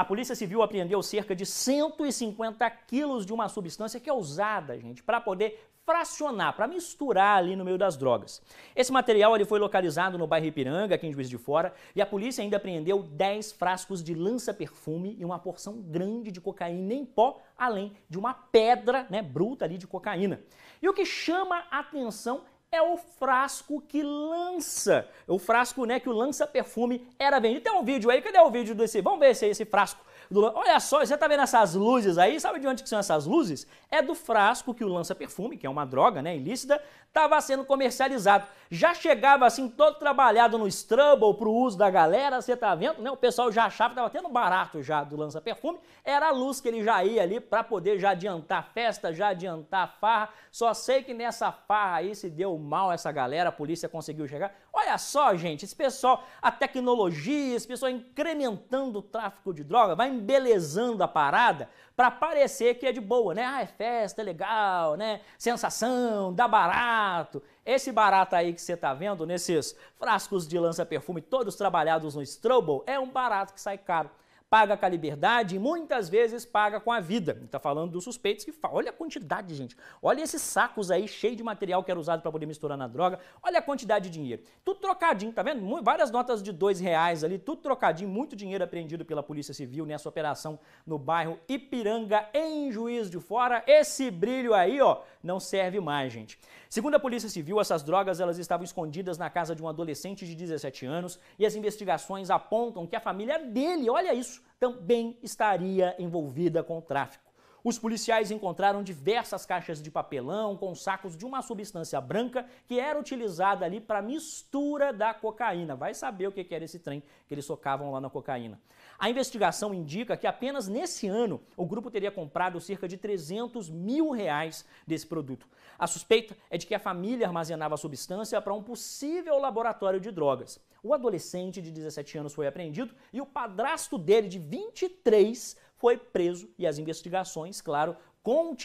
a Polícia Civil apreendeu cerca de 150 quilos de uma substância que é usada, gente, para poder fracionar, para misturar ali no meio das drogas. Esse material ele foi localizado no bairro Ipiranga, aqui em Juiz de Fora, e a polícia ainda apreendeu 10 frascos de lança-perfume e uma porção grande de cocaína em pó, além de uma pedra né, bruta ali de cocaína. E o que chama a atenção é o frasco que lança, o frasco né, que o lança-perfume era vendido. Tem um vídeo aí, cadê o vídeo desse? Vamos ver se é esse frasco do Olha só, você tá vendo essas luzes aí? Sabe de onde que são essas luzes? É do frasco que o lança-perfume, que é uma droga, né, ilícita, estava sendo comercializado. Já chegava assim todo trabalhado no Strumble para o uso da galera, você tá vendo, né? O pessoal já achava que estava tendo barato já do lança-perfume, era a luz que ele já ia ali para poder já adiantar festa, já adiantar farra. Só sei que nessa farra aí se deu mal essa galera, a polícia conseguiu chegar. Olha só, gente, esse pessoal, a tecnologia, esse pessoal incrementando o tráfico de droga, vai embelezando a parada para parecer que é de boa, né? Ah, é festa, é legal, né? Sensação, dá barato. Esse barato aí que você tá vendo nesses frascos de lança-perfume todos trabalhados no strobo é um barato que sai caro paga com a liberdade e muitas vezes paga com a vida. Está falando dos suspeitos que falam. Olha a quantidade, gente. Olha esses sacos aí cheios de material que era usado para poder misturar na droga. Olha a quantidade de dinheiro. Tudo trocadinho, tá vendo? Várias notas de dois reais ali, tudo trocadinho. Muito dinheiro apreendido pela Polícia Civil nessa operação no bairro Ipiranga, em Juiz de Fora. Esse brilho aí, ó, não serve mais, gente. Segundo a Polícia Civil, essas drogas elas estavam escondidas na casa de um adolescente de 17 anos e as investigações apontam que a família é dele, olha isso, também estaria envolvida com o tráfico. Os policiais encontraram diversas caixas de papelão com sacos de uma substância branca que era utilizada ali para mistura da cocaína. Vai saber o que era esse trem que eles socavam lá na cocaína. A investigação indica que apenas nesse ano o grupo teria comprado cerca de 300 mil reais desse produto. A suspeita é de que a família armazenava a substância para um possível laboratório de drogas. O adolescente de 17 anos foi apreendido e o padrasto dele, de 23, foi preso e as investigações, claro, continuam